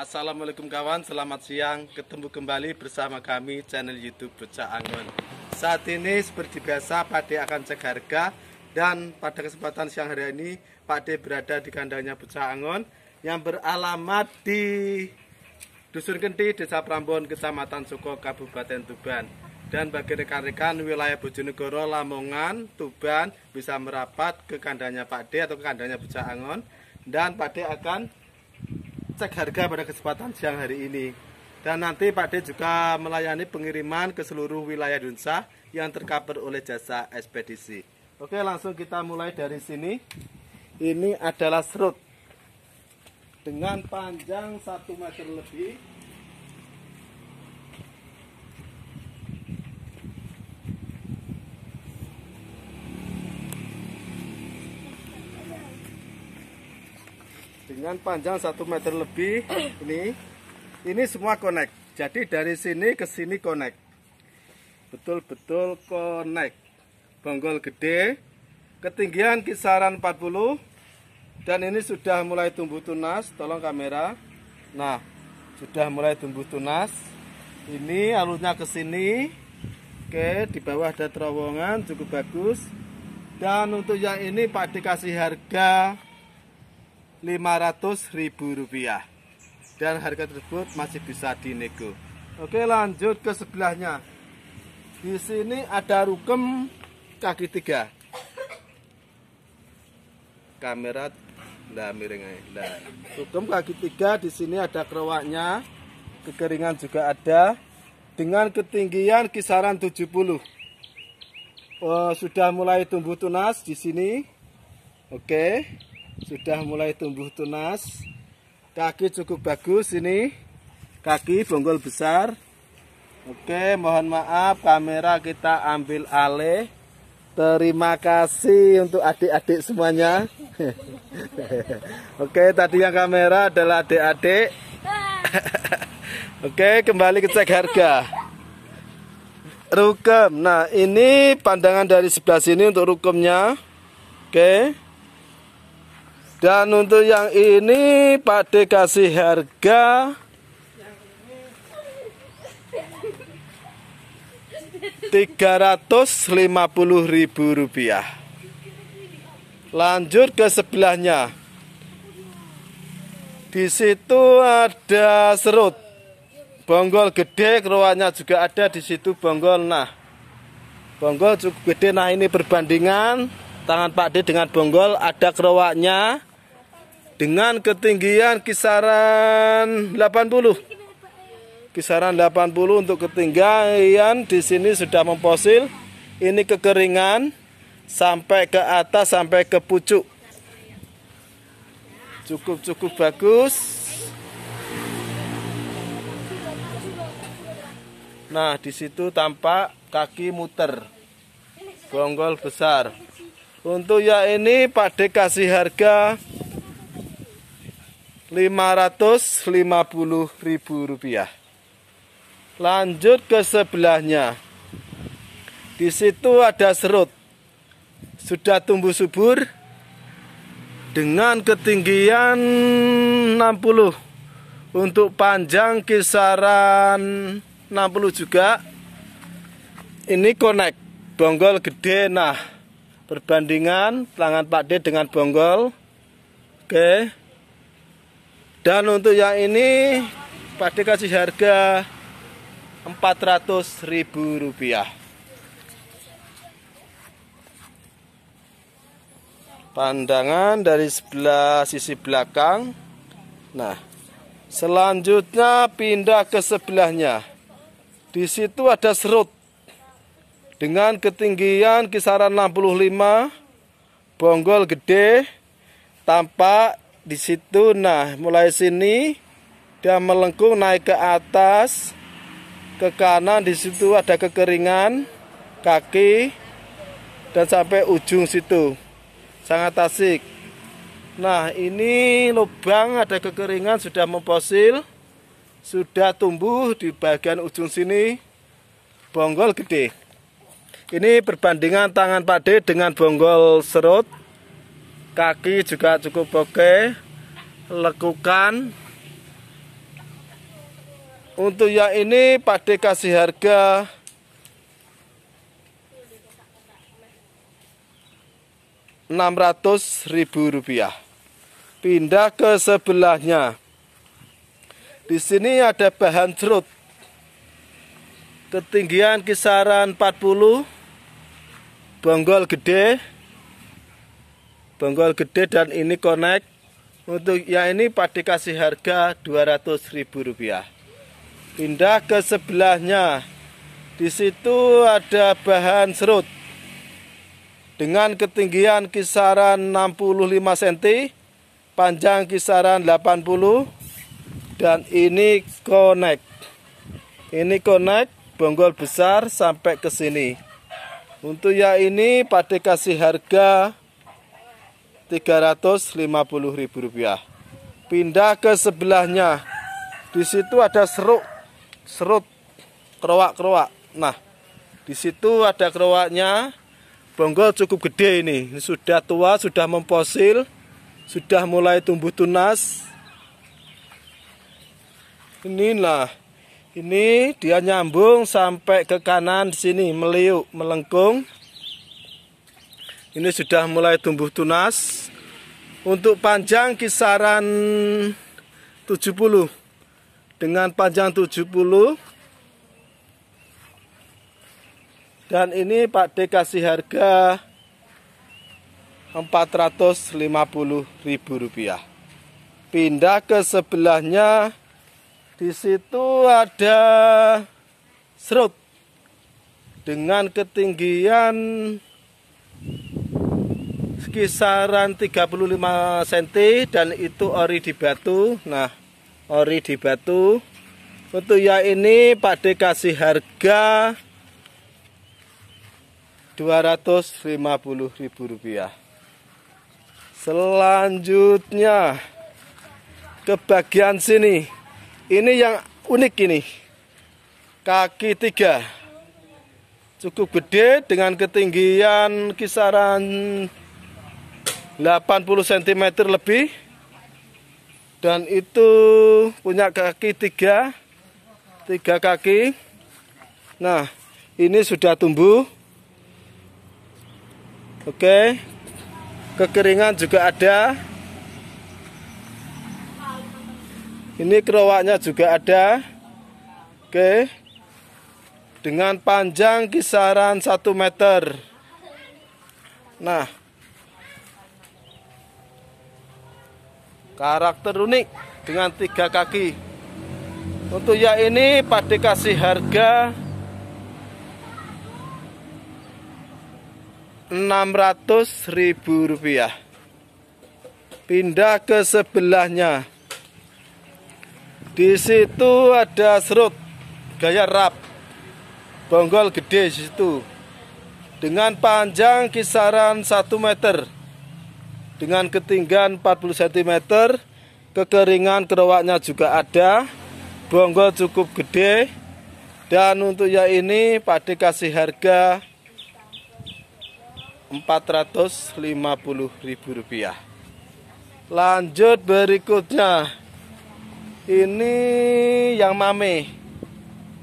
Assalamualaikum kawan, selamat siang Ketemu kembali bersama kami channel youtube Bocah Angon Saat ini seperti biasa Pak D akan cek harga Dan pada kesempatan siang hari ini Pak D berada di kandangnya Bocah Angon Yang beralamat di Dusun Kenti, Desa Prambon, Kecamatan Soko, Kabupaten Tuban dan bagi rekan-rekan wilayah Bojonegoro, Lamongan, Tuban bisa merapat ke kandangnya Pak D atau ke kandangnya Bocah Angon dan Pak D akan cek harga pada kesempatan siang hari ini. Dan nanti Pak D juga melayani pengiriman ke seluruh wilayah Dunsa yang tercover oleh jasa ekspedisi. Oke, langsung kita mulai dari sini. Ini adalah serut dengan panjang 1 meter lebih dengan panjang satu meter lebih ini ini semua connect jadi dari sini ke sini connect betul-betul connect bonggol gede ketinggian kisaran 40 dan ini sudah mulai tumbuh tunas tolong kamera nah sudah mulai tumbuh tunas ini alurnya ke sini oke di bawah ada terowongan cukup bagus dan untuk yang ini Pak dikasih harga 500.000 rupiah dan harga tersebut masih bisa dinego oke lanjut ke sebelahnya di sini ada rukem kaki tiga kamera nah miring nah rukem kaki tiga di sini ada kerowaknya kekeringan juga ada dengan ketinggian kisaran 70 oh, sudah mulai tumbuh tunas di sini oke okay sudah mulai tumbuh tunas kaki cukup bagus ini kaki bonggol besar oke mohon maaf kamera kita ambil alih terima kasih untuk adik-adik semuanya oke tadi yang kamera adalah adik-adik oke kembali ke cek harga rukem nah ini pandangan dari sebelah sini untuk rukemnya oke dan untuk yang ini Pak D kasih harga rp ratus ribu rupiah. Lanjut ke sebelahnya. Di situ ada serut. Bonggol gede, keruannya juga ada di situ bonggol. Nah, bonggol cukup gede. Nah, ini perbandingan tangan Pak D dengan bonggol ada kerowaknya dengan ketinggian kisaran 80 kisaran 80 untuk ketinggian di sini sudah memposil ini kekeringan sampai ke atas sampai ke pucuk cukup cukup bagus nah di situ tampak kaki muter gonggol besar untuk ya ini Pak D kasih harga rp rupiah. Lanjut ke sebelahnya. Di situ ada serut. Sudah tumbuh subur dengan ketinggian 60. Untuk panjang kisaran 60 juga. Ini konek bonggol gede nah. Perbandingan tangan Pak D dengan bonggol. Oke. Okay dan untuk yang ini Pakde kasih harga rp ribu rupiah pandangan dari sebelah sisi belakang nah selanjutnya pindah ke sebelahnya di situ ada serut dengan ketinggian kisaran 65 bonggol gede tampak di situ nah mulai sini dia melengkung naik ke atas ke kanan di situ ada kekeringan kaki dan sampai ujung situ sangat asik nah ini lubang ada kekeringan sudah memposil sudah tumbuh di bagian ujung sini bonggol gede ini perbandingan tangan pade dengan bonggol serut kaki juga cukup oke lekukan untuk yang ini Pak D kasih harga enam ratus ribu rupiah pindah ke sebelahnya di sini ada bahan cerut ketinggian kisaran 40 bonggol gede bonggol gede dan ini connect untuk yang ini Pak kasih harga rp rupiah. pindah ke sebelahnya di situ ada bahan serut dengan ketinggian kisaran 65 cm panjang kisaran 80 dan ini connect ini connect bonggol besar sampai ke sini untuk ya ini pada kasih harga Rp350.000. Pindah ke sebelahnya. Di situ ada seruk, serut, kerowak-kerowak. Nah, di situ ada kerowaknya. Bonggol cukup gede ini. sudah tua, sudah memposil, sudah mulai tumbuh tunas. Inilah. Ini dia nyambung sampai ke kanan di sini, meliuk, melengkung ini sudah mulai tumbuh tunas untuk panjang kisaran 70 dengan panjang 70 dan ini Pak D kasih harga 450 ribu rupiah pindah ke sebelahnya di situ ada serut dengan ketinggian kisaran 35 cm dan itu ori di batu nah ori di batu untuk ya ini Pak D kasih harga 250.000 rupiah selanjutnya ke bagian sini ini yang unik ini kaki tiga cukup gede dengan ketinggian kisaran 80 cm lebih dan itu punya kaki tiga tiga kaki nah ini sudah tumbuh oke kekeringan juga ada ini kerowaknya juga ada oke dengan panjang kisaran 1 meter nah Karakter unik dengan tiga kaki. Untuk ya ini pada kasih harga 600 ribu rupiah Pindah ke sebelahnya Di situ ada serut Gaya rap Bonggol gede situ Dengan panjang kisaran 1 meter dengan ketinggian 40 cm kekeringan kerowaknya juga ada bonggol cukup gede dan untuk yang ini pada kasih harga Rp450.000 lanjut berikutnya ini yang mame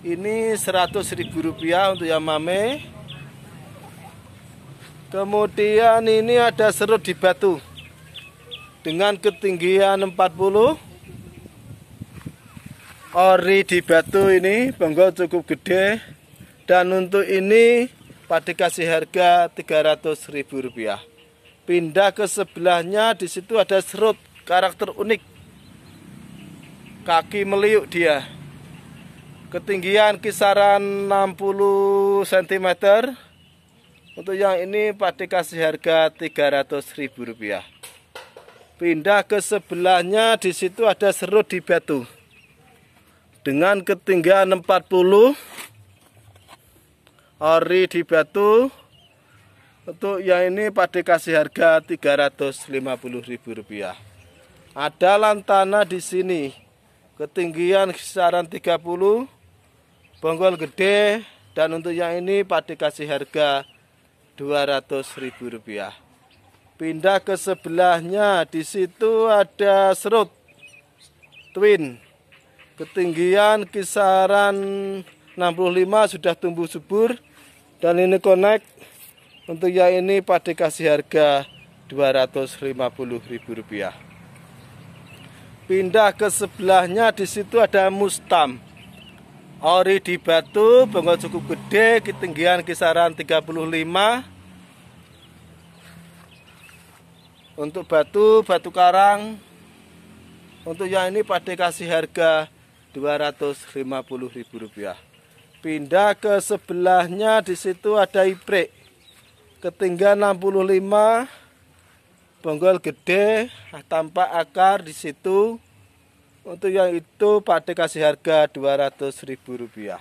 ini Rp100.000 untuk yang mame kemudian ini ada serut di batu dengan ketinggian 40 ori di batu ini bonggol cukup gede dan untuk ini pada kasih harga 300 ribu rupiah pindah ke sebelahnya di situ ada serut karakter unik kaki meliuk dia ketinggian kisaran 60 cm untuk yang ini pada kasih harga 300 ribu rupiah pindah ke sebelahnya di situ ada serut di batu dengan ketinggian 40 ori di batu untuk yang ini pada kasih harga ribu rupiah. ada lantana di sini ketinggian kisaran 30 bonggol gede dan untuk yang ini pada kasih harga ribu rupiah. Pindah ke sebelahnya, di situ ada serut twin. Ketinggian kisaran 65 sudah tumbuh subur dan ini connect untuk yang ini pada kasih harga Rp250.000. Pindah ke sebelahnya di situ ada mustam. Ori di batu, bengkok cukup gede, ketinggian kisaran 35 untuk batu batu karang untuk yang ini pada kasih harga Rp250.000 pindah ke sebelahnya di situ ada iprek, ketinggian 65 bonggol gede tampak akar di situ untuk yang itu pada kasih harga Rp200.000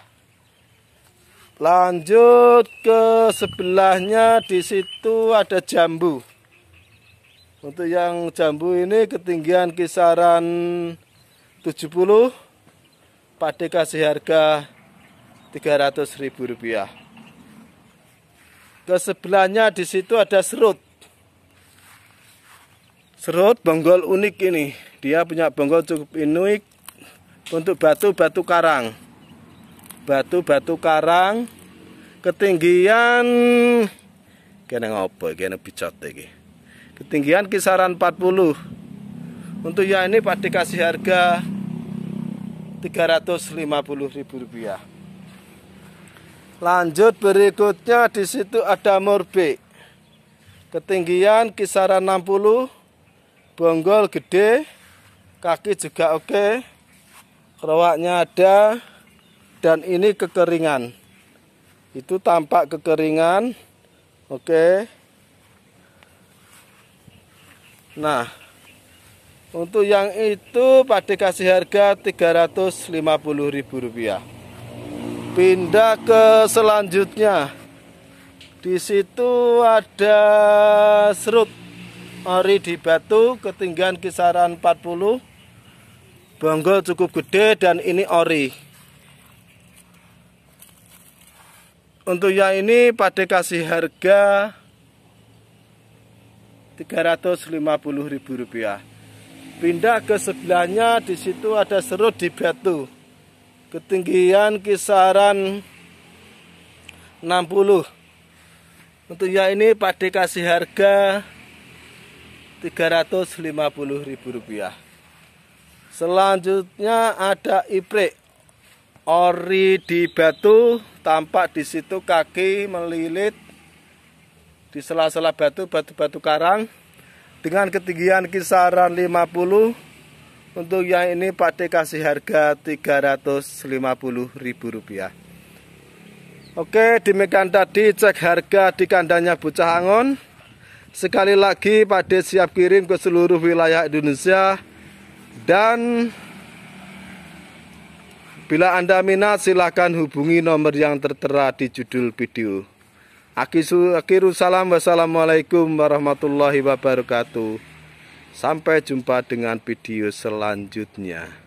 lanjut ke sebelahnya di situ ada jambu untuk yang jambu ini ketinggian kisaran 70 Pak D kasih harga Rp300.000 Ke sebelahnya di situ ada serut Serut bonggol unik ini Dia punya bonggol cukup unik Untuk batu-batu karang Batu-batu karang Ketinggian Kena ngopo, kena bicot lagi ketinggian kisaran 40 untuk yang ini Pak dikasih harga 350.000 rupiah lanjut berikutnya di situ ada morbe ketinggian kisaran 60 bonggol gede kaki juga oke kerowaknya ada dan ini kekeringan itu tampak kekeringan oke okay. Nah, untuk yang itu pada kasih harga Rp350.000. Pindah ke selanjutnya. Di situ ada serut ori di batu ketinggian kisaran 40. Bonggol cukup gede dan ini ori. Untuk yang ini pada kasih harga Rp350.000 pindah ke sebelahnya di situ ada serut di batu ketinggian kisaran 60 untuk yang ini Pak D kasih harga Rp350.000 selanjutnya ada iprik ori di batu tampak di situ kaki melilit di sela-sela batu, batu-batu karang dengan ketinggian kisaran 50 untuk yang ini Pak D kasih harga Rp350.000 Oke demikian tadi cek harga di kandangnya Bocah Angon Sekali lagi Pak D siap kirim ke seluruh wilayah Indonesia Dan Bila Anda minat silahkan hubungi nomor yang tertera di judul video Akisu, akhiru salam wassalamualaikum warahmatullahi wabarakatuh. Sampai jumpa dengan video selanjutnya.